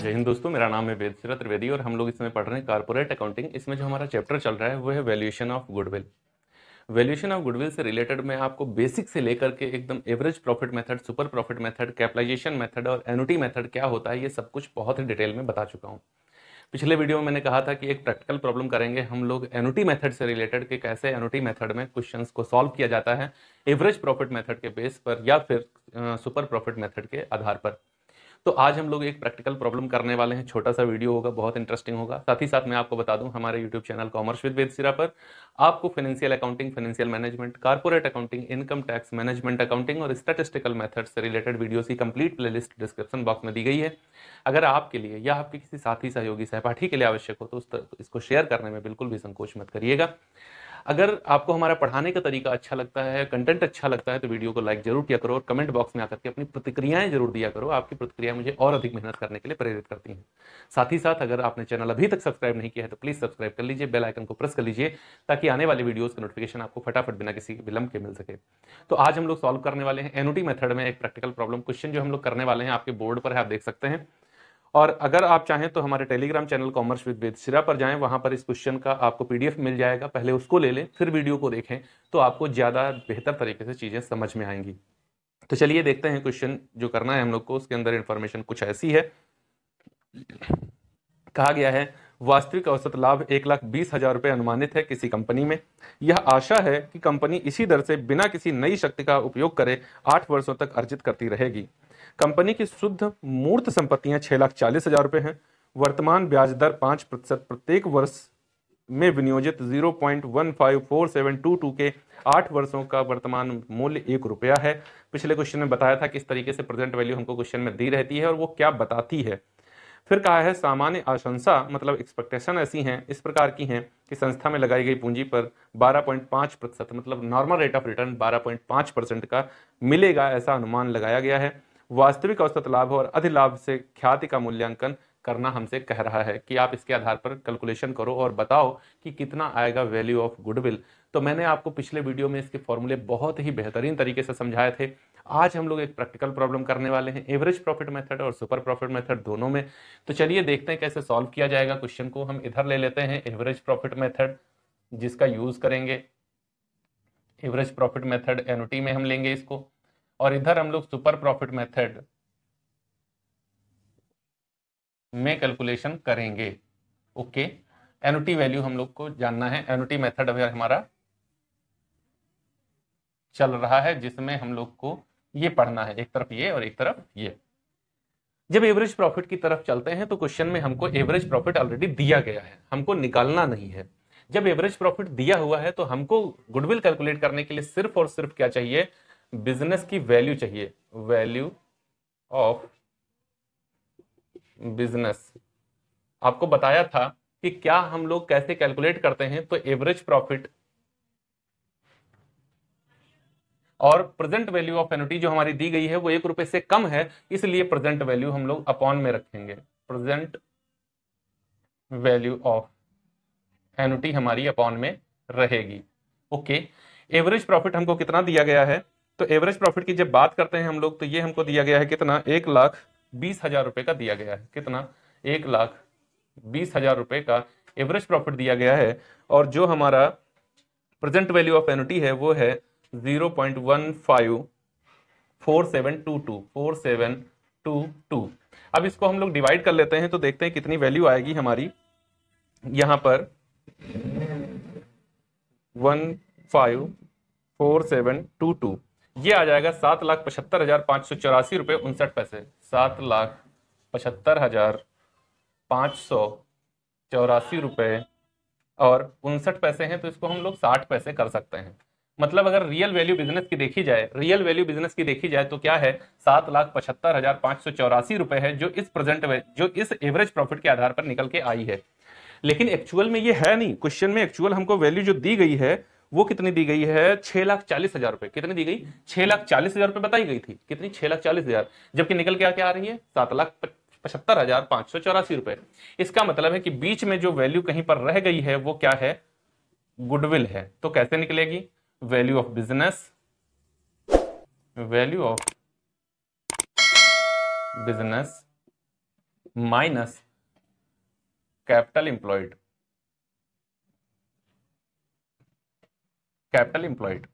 जय हिंद दोस्तों मेरा नाम है वेद सिरा त्रिवेदी और हम लोग इसमें पढ़ रहे हैं कॉर्पोरेट अकाउंटिंग इसमें जो हमारा चैप्टर चल रहा है वो है valuation of goodwill valuation of goodwill से रिलेटेड मैं आपको बेसिक से लेकर के एकदम average profit method super profit method capitalisation method और एनुटी मेथड क्या होता है ये सब कुछ बहुत ही डिटेल में बता चुका हूँ पिछले वीडियो में मैंने कहा था कि एक प्रैक्टिकल प्रॉब्लम करेंगे हम लोग एनुटी मेथड से रिलेटेड कि कैसे एनुटी मेथड में क्वेश्चंस को सॉल्व किया जाता है एवरेज प्रॉफिट मेथड के बेस पर या फिर सुपर प्रॉफिट मेथड के आधार पर तो आज हम लोग एक प्रैक्टिकल प्रॉब्लम करने वाले हैं छोटा सा वीडियो होगा बहुत इंटरेस्टिंग होगा साथ ही साथ मैं आपको बता दूं हमारे YouTube channel commerce with Ved Sira पर आपको financial accounting financial management corporate accounting income tax management accounting और स्टैटिस्टिकल मेथड से रिलेटेड वीडियो की कंप्लीट प्लेलिस्ट डिस्क्रिप्शन बॉक्स में दी गई है अगर आपके लिए या आपके किसी साथी सहयोगी सहपाठी के लिए आवश्यक हो तो इसको शेयर करने में बिल्कुल भी संकोच मत करिएगा अगर आपको हमारा पढ़ाने का तरीका अच्छा लगता है कंटेंट अच्छा लगता है तो वीडियो को लाइक जरूर किया करो और कमेंट बॉक्स में आकर के अपनी प्रतिक्रियाएं जरूर दिया करो आपकी प्रतिक्रिया मुझे और अधिक मेहनत करने के लिए प्रेरित करती है साथ ही साथ अगर आपने चैनल अभी तक सब्सक्राइब नहीं किया है तो प्लीज़ सब्सक्राइब कर लीजिए बेल आइकन को प्रेस कर लीजिए ताकि आने वाले वीडियोज़ का नोटिफिकेशन आपको फटाफट बिना किसी विलंब के मिल सके तो आज हम लोग सॉल्व करने वाले हैं एनओटी मेथड में एक प्रैक्टिकल प्रॉब्लम क्वेश्चन जो हम लोग करने वाले हैं आपके बोर्ड पर है आप देख सकते हैं और अगर आप चाहें तो हमारे Telegram channel commerce with Ved Sira पर जाएं वहां पर इस क्वेश्चन का आपको पीडीएफ मिल जाएगा पहले उसको ले लें फिर वीडियो को देखें तो आपको ज़्यादा बेहतर तरीके से चीज़ें समझ में आएंगी तो चलिए देखते हैं क्वेश्चन जो करना है हम लोग को उसके अंदर इन्फॉर्मेशन कुछ ऐसी है कहा गया है वास्तविक औसत लाभ एक लाख बीस हजार रुपये अनुमानित है किसी कंपनी में यह आशा है कि कंपनी इसी दर से बिना किसी नई शक्ति का उपयोग करे आठ वर्षों तक अर्जित करती रहेगी कंपनी की शुद्ध मूर्त संपत्तियां छह लाख चालीस हजार रुपए हैं वर्तमान ब्याज दर पाँच प्रतिशत प्रत्येक वर्ष में विनियोजित zero point one five four seven two two के आठ वर्षों का वर्तमान मूल्य एक रुपया है पिछले क्वेश्चन में बताया था किस तरीके से प्रेजेंट वैल्यू हमको क्वेश्चन में दी रहती है और वो क्या बताती है फिर कहा है सामान्य आशंसा मतलब एक्सपेक्टेशन ऐसी हैं इस प्रकार की हैं कि संस्था में लगाई गई पूंजी पर 12.5 प्रतिशत मतलब normal rate of return 12.5 percent का मिलेगा ऐसा अनुमान लगाया गया है वास्तविक औसत लाभ और अधिलाभ से ख्याति का मूल्यांकन करना हमसे कह रहा है कि आप इसके आधार पर कैलकुलेशन करो और बताओ कि कितना आएगा वैल्यू ऑफ गुडविल तो मैंने आपको पिछले वीडियो में इसके फॉर्मूले बहुत ही बेहतरीन तरीके से समझाए थे आज हम लोग एक प्रैक्टिकल प्रॉब्लम करने वाले हैं एवरेज प्रॉफिट मेथड और सुपर प्रॉफिट मेथड दोनों में तो चलिए देखते हैं कैसे सॉल्व किया जाएगा क्वेश्चन को हम इधर ले लेते हैं एवरेज प्रॉफिट मेथड जिसका यूज करेंगे एवरेज प्रॉफिट मेथड एनओटी में हम लेंगे इसको और इधर हम लोग सुपर प्रॉफिट मेथड में कैलकुलेशन करेंगे ओके एनुटी वैल्यू हम लोग को जानना है एनुटी मेथड अभी हमारा चल रहा है जिसमें हम लोग को ये पढ़ना है एक तरफ ये और एक तरफ ये जब एवरेज प्रॉफिट की तरफ चलते हैं तो क्वेश्चन में हमको एवरेज प्रॉफिट ऑलरेडी दिया गया है हमको निकालना नहीं है जब एवरेज प्रॉफिट दिया हुआ है तो हमको गुडविल कैलकुलेट करने के लिए सिर्फ और सिर्फ क्या चाहिए बिजनेस की वैल्यू चाहिए वैल्यू ऑफ बिजनेस आपको बताया था कि क्या हम लोग कैसे कैलकुलेट करते हैं तो एवरेज प्रॉफिट और प्रेजेंट वैल्यू ऑफ एनुटी जो हमारी दी गई है वो एक रुपए से कम है इसलिए प्रेजेंट वैल्यू हम लोग अपॉन में रखेंगे प्रेजेंट वैल्यू ऑफ एनुटी हमारी अपॉन में रहेगी ओके एवरेज प्रॉफिट हमको कितना दिया गया है तो एवरेज प्रॉफिट की जब बात करते हैं हम लोग तो ये हमको दिया गया है कितना एक लाख बीस हजार रुपए का दिया गया है कितना एक लाख बीस हजार रुपए का एवरेज प्रॉफिट दिया गया है और जो हमारा प्रेजेंट वैल्यू ऑफ एनुटी है वो है zero point one five four seven two two four seven two two अब इसको हम लोग डिवाइड कर लेते हैं तो देखते हैं कितनी वैल्यू आएगी हमारी यहाँ पर one five four seven two two ये आ जाएगा सात लाख पचहत्तर हजार पाँच सौ चौरासी रुपए उनसठ पैसे सात लाख पचहत्तर हजार पाँच सौ चौरासी रुपये और उनसठ पैसे हैं तो इसको हम लोग साठ पैसे कर सकते हैं मतलब अगर रियल वैल्यू बिजनेस की देखी जाए रियल वैल्यू बिजनेस की देखी जाए तो क्या है सात लाख पचहत्तर हजार पांच सौ चौरासी रुपए है जो इस प्रेजेंट जो इस एवरेज प्रॉफिट के आधार पर निकल के आई है लेकिन एक्चुअल में ये है नहीं क्वेश्चन में एक्चुअल हमको वैल्यू जो दी गई है वो कितनी दी गई है छह लाख चालीस हजार रुपए कितनी दी गई छह लाख चालीस हजार रुपए बताई गई थी कितनी छह लाख चालीस हजार जबकि निकल के आके आ रही है सात लाख पचहत्तर हजार पांच सौ चौरासी रुपए इसका मतलब है कि बीच में जो वैल्यू कहीं पर रह गई है वो क्या है गुडविल है तो कैसे निकलेगी value of business value of business minus capital employed capital employed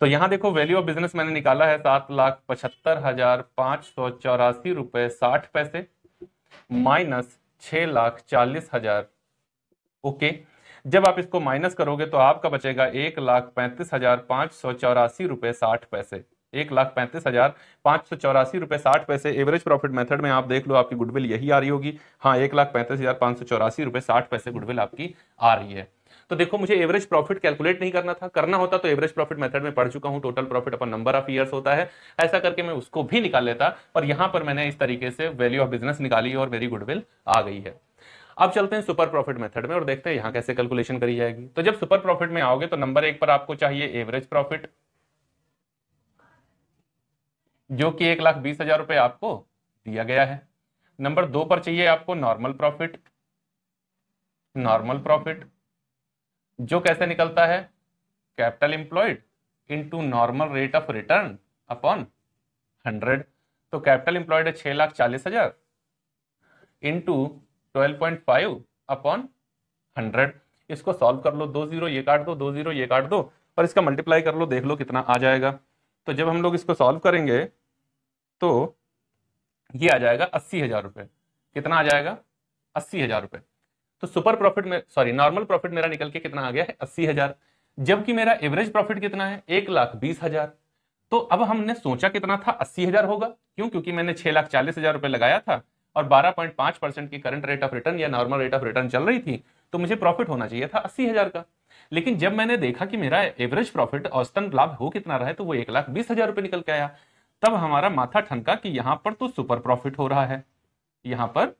तो यहां देखो वैल्यू ऑफ बिजनेस मैंने निकाला है सात लाख पचहत्तर हजार पांच सौ चौरासी रुपए साठ पैसे माइनस छह लाख चालीस हजार ओके जब आप इसको माइनस करोगे तो आपका बचेगा एक लाख पैंतीस हजार पांच सौ चौरासी रुपए साठ पैसे एक लाख पैंतीस हजार पांच सौ चौरासी रुपए साठ पैसे एवरेज प्रॉफिट मेथड में आप देख लो आपकी गुडविल यही आ रही होगी हाँ एक लाख पैंतीस हजार पांच सौ चौरासी रुपए साठ पैसे गुडविल आपकी आ रही है तो देखो मुझे एवरेज प्रॉफिट कैलकुलेट नहीं करना था करना होता तो एवरेज प्रॉफिट मेथड में पढ़ चुका हूं total profit upon number of years होता है ऐसा करके मैं उसको भी निकाल लेता और यहां पर मैंने इस तरीके से वैल्यू ऑफ बिजनेस निकाली और मेरी गुडविल आ गई है अब चलते हैं सुपर प्रॉफिट मेथड में और देखते हैं यहां कैसे कैलकुलेशन करी जाएगी तो जब सुपर प्रॉफिट में आओगे तो नंबर एक पर आपको चाहिए एवरेज प्रॉफिट जो कि एक लाख बीस हजार रुपए आपको दिया गया है नंबर दो पर चाहिए आपको नॉर्मल प्रॉफिट नॉर्मल प्रॉफिट जो कैसे निकलता है capital employed into normal rate of return upon hundred तो कैपिटल इंप्लॉयड है छह लाख चालीस हजार into twelve point five upon hundred इसको सॉल्व कर लो दो जीरो ये काट दो दो जीरो ये काट दो और इसका मल्टीप्लाई कर लो देख लो कितना आ जाएगा तो जब हम लोग इसको सॉल्व करेंगे तो ये आ जाएगा अस्सी हजार रुपये कितना आ जाएगा अस्सी हजार रुपये तो सुपर प्रॉफिट में सॉरी नॉर्मल प्रॉफिट मेरा निकल के कितना आ गया है अस्सी हजार जबकि मेरा एवरेज प्रॉफिट कितना है एक लाख बीस हजार तो अब हमने सोचा कितना था अस्सी हजार होगा क्यों क्योंकि मैंने छह लाख चालीस हजार रुपये लगाया था और बारह पॉइंट पांच परसेंट की करंट रेट ऑफ रिटर्न या नॉर्मल रेट ऑफ रिटर्न चल रही थी तो मुझे प्रॉफिट होना चाहिए था अस्सी हजार का लेकिन जब मैंने देखा कि मेरा एवरेज प्रॉफिट औसतन लाभ हो कितना रहा है तो वो एक लाख बीस हजार रुपये निकल के आया तब हमारा माथा ठनका कि यहां पर तो सुपर प्रॉफिट हो रहा है यहां पर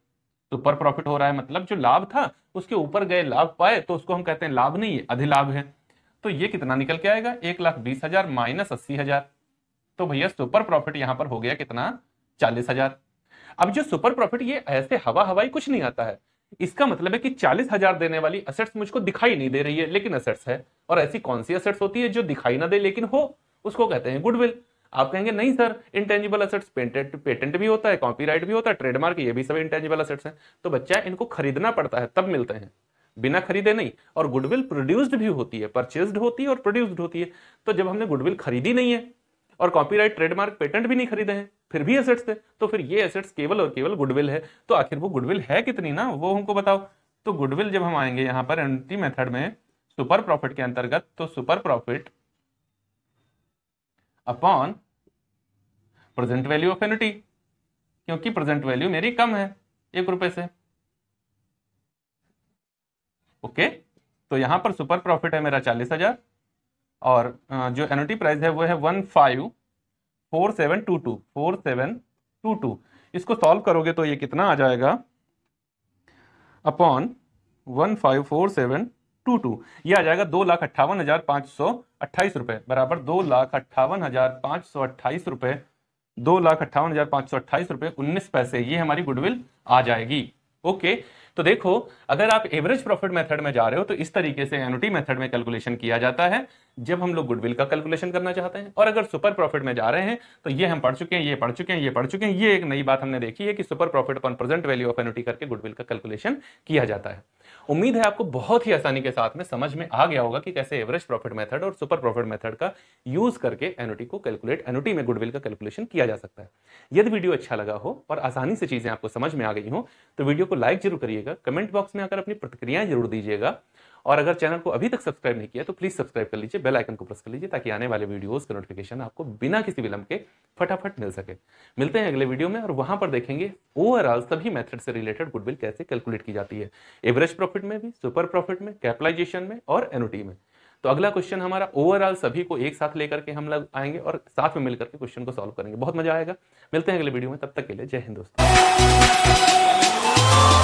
तो पर प्रॉफिट हो रहा है मतलब जो लाभ था उसके ऊपर गए लाभ पाए तो उसको हम कहते हैं लाभ नहीं है अधिलाभ है तो ये कितना निकल के आएगा एक लाख बीस हजार माइनस अस्सी हजार तो भैया सुपर प्रॉफिट यहाँ पर हो गया कितना चालीस हजार अब जो सुपर प्रॉफिट ये ऐसे हवा हवाई कुछ नहीं आता है इसका मतलब है कि चालीस हजार देने वाली असेट्स मुझको दिखाई नहीं दे रही है लेकिन असेट्स है और ऐसी कौन सी असेट्स होती है जो दिखाई ना दे लेकिन हो उसको कहते हैं गुडविल आप कहेंगे नहीं sir intangible assets patent patent भी होता है कॉपीराइट भी होता है ट्रेडमार्क ये भी सब इंटेंजिबल असेट्स हैं तो बच्चा इनको खरीदना पड़ता है तब मिलते हैं बिना खरीदे नहीं और गुडविल प्रोड्यूस्ड भी होती है परचेस्ड होती है और प्रोड्यूस्ड होती है तो जब हमने गुडविल खरीदी नहीं है और कॉपीराइट ट्रेडमार्क पेटेंट भी नहीं खरीदे हैं फिर भी एसेट्स थे तो फिर ये एसेट्स केवल और केवल गुडविल है तो आखिर वो गुडविल है कितनी ना वो हमको बताओ तो गुडविल जब हम आएंगे यहां पर एंटी मेथड में सुपर प्रॉफिट के अंतर्गत तो super profit upon present value of annuity क्योंकि प्रेजेंट वैल्यू मेरी कम है एक रुपए से ओके तो यहां पर सुपर प्रॉफिट है मेरा चालीस हजार और जो एनुटी प्राइस है वो है one five four seven two two four seven two two इसको सॉल्व करोगे तो ये कितना आ जाएगा upon one five four seven two two ये आ जाएगा दो लाख अट्ठावन हजार पांच सौ अट्ठाईस रुपए बराबर दो लाख अट्ठावन हजार पांच सौ अट्ठाईस रुपए दो लाख अट्ठावन हजार पांच सौ अट्ठाईस रुपए उन्नीस पैसे ये हमारी गुडविल आ जाएगी ओके तो देखो अगर आप एवरेज प्रॉफिट मेथड में जा रहे हो तो इस तरीके से एनुटी मेथड में कैलकुलेशन किया जाता है जब हम लोग गुडविल का कैलकुलेशन करना चाहते हैं और अगर सुपर प्रॉफिट में जा रहे हैं तो ये हम पढ़ चुके हैं ये पढ़ चुके हैं ये पढ़ चुके हैं ये एक नई बात हमने देखी है कि super profit upon present value of annuity करके गुडविल का कैलकुलेशन किया जाता है उम्मीद है आपको बहुत ही आसानी के साथ में समझ में आ गया होगा कि कैसे एवरेज प्रॉफिट मेथड और सुपर प्रॉफिट मेथड का यूज करके एनुटी को कैलकुलेट एनुटी में गुडविल का कैलकुलेशन किया जा सकता है यदि वीडियो अच्छा लगा हो और आसानी से चीजें आपको समझ में आ गई हो तो वीडियो को लाइक जरूर करिएगा दीजिएगा कमेंट बॉक्स में आकर अपनी प्रतिक्रियाएं जरूर दीजिएगा और अगर चैनल को अभी तक सब्सक्राइब नहीं किया तो प्लीज सब्सक्राइब कर लीजिए बेल आइकन को प्रेस कर लीजिए ताकि आने वाले वीडियोस का नोटिफिकेशन आपको बिना किसी विलंब के फटाफट मिल सके मिलते हैं अगले वीडियो में और वहां पर देखेंगे ओवरऑल सभी मेथड से रिलेटेड गुडविल कैसे कैलकुलेट की जाती है एवरेज प्रॉफिट में भी सुपर प्रॉफिट में कैपिटलाइजेशन में और एनोटी में तो अगला क्वेश्चन हमारा ओवरऑल सभी को एक साथ लेकर के हम लोग आएंगे और साथ में मिलकर के क्वेश्चन को सॉल्व करेंगे बहुत मजा आएगा मिलते हैं अगले वीडियो में तब तक के लिए जय हिंद दोस्तों